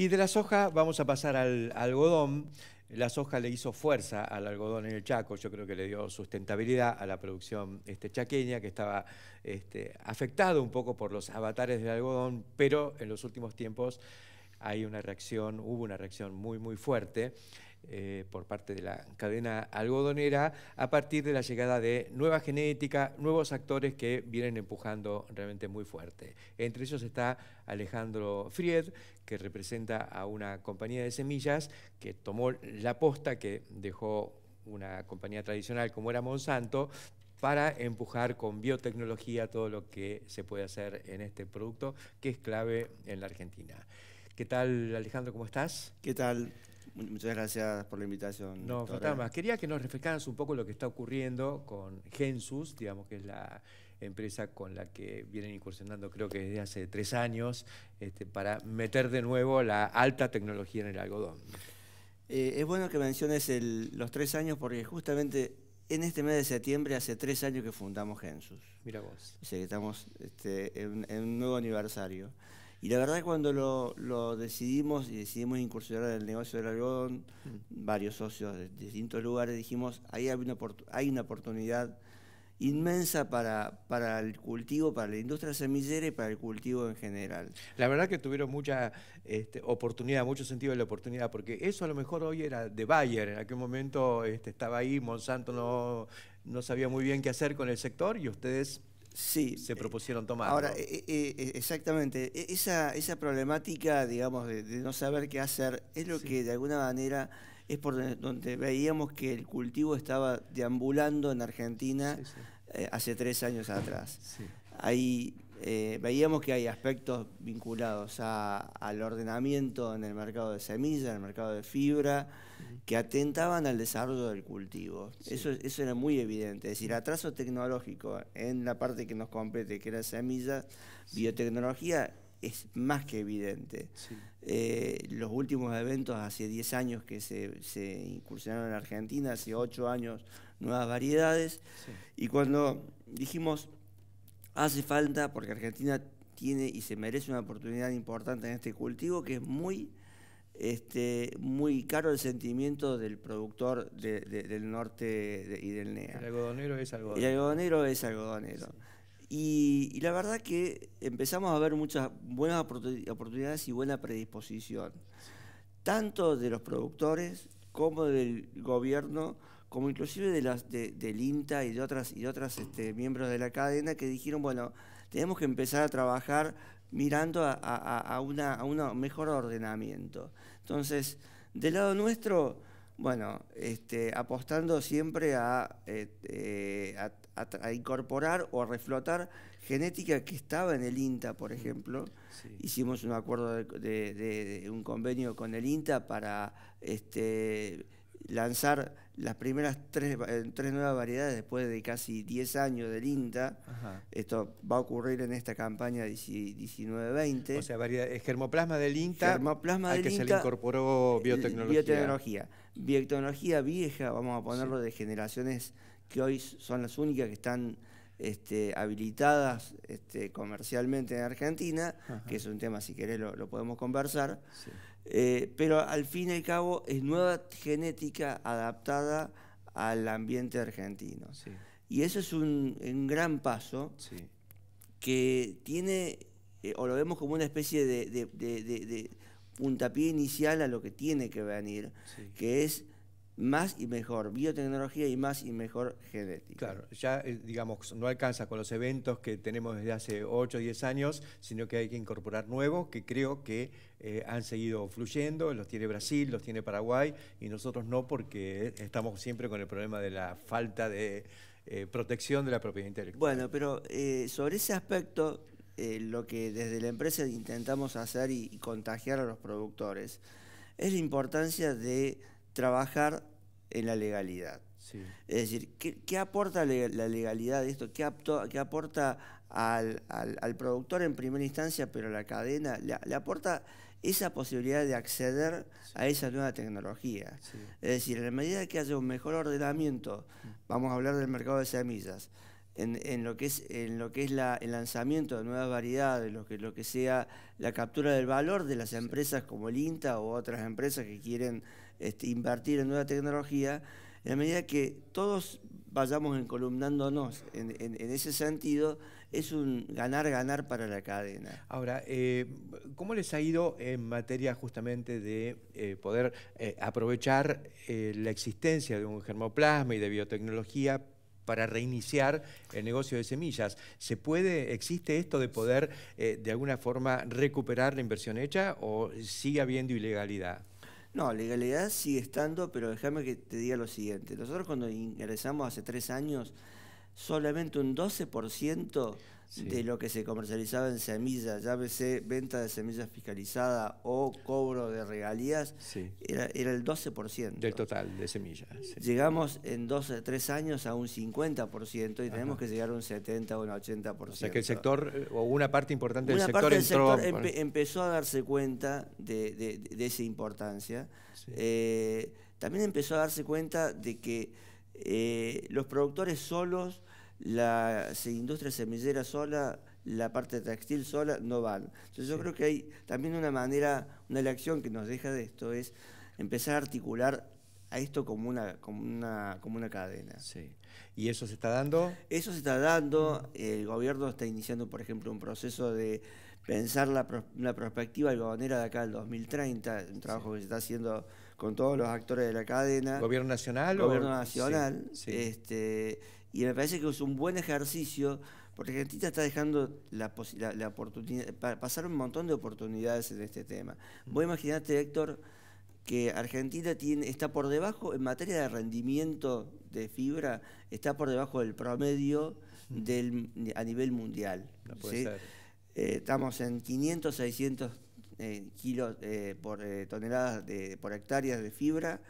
Y de la soja vamos a pasar al algodón. La soja le hizo fuerza al algodón en el Chaco, yo creo que le dio sustentabilidad a la producción este, chaqueña, que estaba afectada este, afectado un poco por los avatares del algodón, pero en los últimos tiempos hay una reacción, hubo una reacción muy, muy fuerte. Eh, por parte de la cadena algodonera a partir de la llegada de nueva genética, nuevos actores que vienen empujando realmente muy fuerte. Entre ellos está Alejandro Fried, que representa a una compañía de semillas que tomó la posta que dejó una compañía tradicional como era Monsanto, para empujar con biotecnología todo lo que se puede hacer en este producto, que es clave en la Argentina. ¿Qué tal, Alejandro? ¿Cómo estás? ¿Qué tal? Muchas gracias por la invitación. No, faltaba más. Quería que nos reflejaras un poco lo que está ocurriendo con Gensus, digamos que es la empresa con la que vienen incursionando creo que desde hace tres años, este, para meter de nuevo la alta tecnología en el algodón. Eh, es bueno que menciones los tres años porque justamente en este mes de septiembre hace tres años que fundamos Gensus. Mira vos. sí estamos este, en un nuevo aniversario. Y la verdad cuando lo, decidimos y decidimos incursionar en el negocio del algodón, mm. varios socios de distintos lugares dijimos, ahí hay una, oportunidad inmensa para, el cultivo, para la industria semillera y para el cultivo en general. La verdad que tuvieron mucha este, oportunidad, mucho sentido de la oportunidad, porque eso a lo mejor hoy era de Bayer, en aquel momento este, estaba ahí, Monsanto no sabía muy bien qué hacer con el sector y ustedes sí, se eh, propusieron tomar. Ahora, eh, eh, exactamente, e-, esa, esa problemática, digamos, de, no saber qué hacer, es lo que de alguna manera es por donde, veíamos que el cultivo estaba deambulando en Argentina hace tres años atrás. Eh, veíamos que hay aspectos vinculados al ordenamiento en el mercado de semillas, en el mercado de fibra, que atentaban al desarrollo del cultivo. Eso, era muy evidente. Es decir, atraso tecnológico en la parte que nos compete, que era semillas, biotecnología, es más que evidente. Eh, los últimos eventos, hace 10 años que se, se, incursionaron en Argentina, hace 8 años nuevas variedades, y cuando dijimos Hace falta porque Argentina tiene y se merece una oportunidad importante en este cultivo que es muy, este, muy caro el sentimiento del productor del norte y del NEA. El algodonero es algodonero. El algodonero es algodonero. Y, y, la verdad que empezamos a ver muchas buenas oportunidades y buena predisposición, tanto de los productores como del gobierno como inclusive de las de, del INTA y de otras y otras este, miembros de la cadena que dijeron bueno tenemos que empezar a trabajar mirando a, una un mejor ordenamiento entonces del lado nuestro bueno este, apostando siempre este, a, incorporar o a reflotar genética que estaba en el INTA por ejemplo hicimos un acuerdo de, un convenio con el INTA para este lanzar las primeras eh, tres, nuevas variedades después de casi 10 años del INTA. Esto va a ocurrir en esta campaña 19-20. O sea, variedad, es germoplasma del INTA germoplasma que se le incorporó eh, biotecnología. Biotecnología. vieja, vamos a ponerlo, de generaciones que hoy son las únicas que están este, habilitadas este, comercialmente en Argentina, que es un tema, si querés, lo, podemos conversar. Sí. Eh, pero al fin y al cabo es nueva genética adaptada al ambiente argentino. Y eso es un, gran paso que tiene, eh, o lo vemos como una especie de, puntapié inicial a lo que tiene que venir, que es más y mejor biotecnología y más y mejor genética. Claro, ya eh, digamos, no alcanza con los eventos que tenemos desde hace 8 o 10 años, sino que hay que incorporar nuevos que creo que eh, han seguido fluyendo, los tiene Brasil, los tiene Paraguay y nosotros no porque estamos siempre con el problema de la falta de eh, protección de la propiedad intelectual. Bueno, pero sobre ese aspecto, lo que desde la empresa intentamos hacer y contagiar a los productores es la importancia de trabajar en la legalidad. Es decir, ¿qué, aporta la legalidad de esto? ¿Qué, aporta al, productor en primera instancia, pero a la cadena? Le, aporta esa posibilidad de acceder a esa nueva tecnología. Es decir, en la medida que haya un mejor ordenamiento, mm. vamos a hablar del mercado de semillas, en, lo que es, en lo que es el lanzamiento de nuevas variedades, lo que, lo que sea la captura del valor de las empresas como el INTA o otras empresas que quieren este, invertir en nueva tecnología, en la medida que todos vayamos encolumnándonos en, en, ese sentido, es un ganar-ganar para la cadena. Ahora, eh, ¿cómo les ha ido en materia justamente de eh, poder eh, aprovechar la existencia de un germoplasma y de biotecnología para reiniciar el negocio de semillas. ¿Se puede, existe esto de poder eh, de alguna forma recuperar la inversión hecha o sigue habiendo ilegalidad? No, legalidad sigue estando, pero déjame que te diga lo siguiente. Nosotros cuando ingresamos hace tres años, solamente un 12% de lo que se comercializaba en semillas, llámese venta de semillas fiscalizada o cobro de regalías, era, el 12%. Del total de semillas. Llegamos en dos tres años a un 50% y tenemos que llegar a un 70 o un 80%. O sea que el sector, eh, o una parte importante del sector, parte del sector empezó a darse cuenta de, esa importancia. Eh, también empezó a darse cuenta de que eh, los productores solos la industria semillera sola, la parte textil sola, no van. Entonces yo creo que hay también una manera, una elección que nos deja de esto es empezar a articular a esto como una, una, como una cadena. Sí. ¿Y eso se está dando? Eso se está dando. Mm. El gobierno está iniciando, por ejemplo, un proceso de pensar la, la perspectiva de acá al 2030, un trabajo que se está haciendo con todos los actores de la cadena. ¿Gobierno nacional? Gobierno nacional. Este, y me parece que es un buen ejercicio porque Argentina está dejando la, la oportunidad, pasar un montón de oportunidades en este tema. Mm. voy a imaginarte Héctor, que Argentina tiene, está por debajo, en materia de rendimiento de fibra, está por debajo del promedio mm. del, a nivel mundial. Eh, estamos en 500, 600 eh, kilos eh, por eh, toneladas por hectáreas de fibra.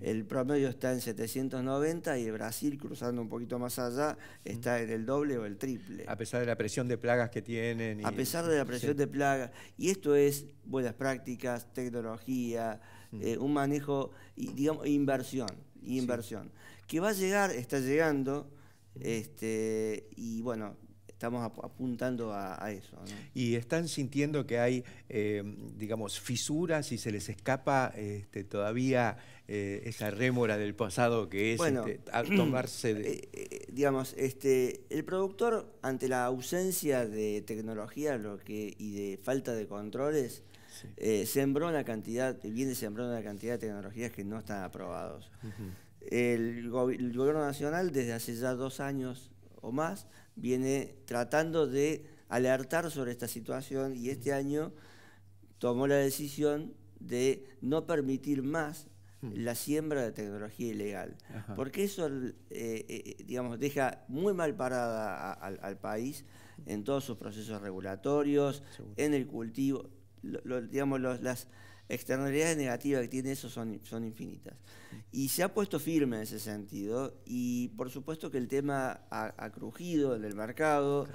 El promedio está en 790 y Brasil, cruzando un poquito más allá, está en el doble o el triple. A pesar de la presión de plagas que tienen. A pesar de la presión de plagas. Y esto es buenas prácticas, tecnología, un manejo, y, digamos, inversión. Inversión. Que va a llegar, está llegando. Este, y bueno, estamos apuntando a, eso. ¿Y están sintiendo que hay, eh, digamos, fisuras y se les escapa este, todavía eh, esa rémora del pasado que es este, tomarse de... Eh, digamos, este, el productor, ante la ausencia de tecnología lo que, y de falta de controles, sembró una cantidad, viene sembrando una cantidad de tecnologías que no están aprobados. el, el gobierno nacional desde hace ya dos años o más viene tratando de alertar sobre esta situación y este año tomó la decisión de no permitir más hmm. la siembra de tecnología ilegal, porque eso, eh, eh, digamos, deja muy mal parada al país en todos sus procesos regulatorios, en el cultivo, digamos, las, externalidades negativas que tiene eso son, son infinitas. Y se ha puesto firme en ese sentido y por supuesto que el tema ha, crujido en el mercado,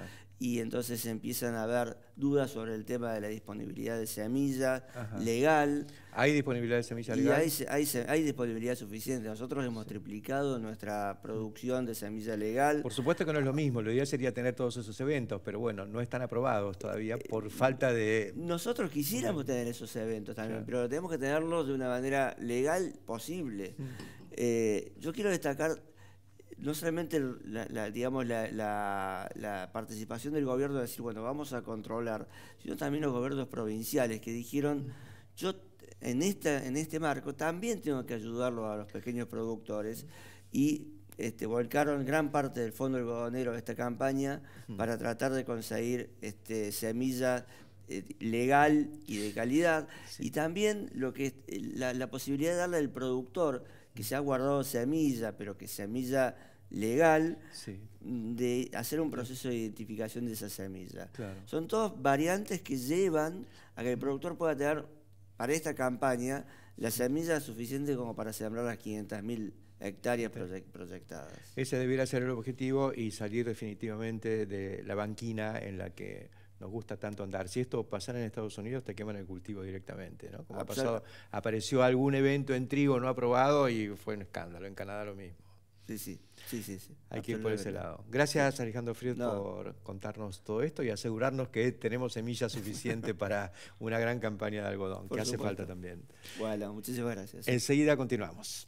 y entonces empiezan a haber dudas sobre el tema de la disponibilidad de semilla legal. ¿Hay disponibilidad de semilla legal? Y hay, hay, disponibilidad suficiente. Nosotros hemos triplicado nuestra producción de semilla legal. Por supuesto que no es lo mismo, lo ideal sería tener todos esos eventos, pero bueno, no están aprobados todavía eh, por falta de... Nosotros quisiéramos tener esos eventos también, pero tenemos que tenerlos de una manera legal posible. Eh, yo quiero destacar no solamente la, digamos, la, participación del gobierno de decir, bueno, vamos a controlar, sino también los gobiernos provinciales que dijeron, yo en, esta, en este marco también tengo que ayudarlo a los pequeños productores y este, volcaron gran parte del fondo del algodonero de esta campaña para tratar de conseguir este, semilla eh, legal y de calidad y también lo que eh, la, la posibilidad de darle al productor que se ha guardado semilla pero que semilla legal de hacer un proceso de identificación de esa semilla. Son todas variantes que llevan a que el productor pueda tener para esta campaña la semilla suficiente como para sembrar las 500.000 hectáreas proyectadas. Ese debiera ser el objetivo y salir definitivamente de la banquina en la que nos gusta tanto andar. Si esto pasara en Estados Unidos, te queman el cultivo directamente, ¿no? ha pasado, apareció algún evento en trigo no aprobado y fue un escándalo. En Canadá lo mismo. Sí, sí, sí, sí. Hay que ir por ese lado. Gracias Alejandro Fried por contarnos todo esto y asegurarnos que tenemos semillas suficiente para una gran campaña de algodón, que hace falta también. Bueno, muchísimas gracias. Enseguida continuamos.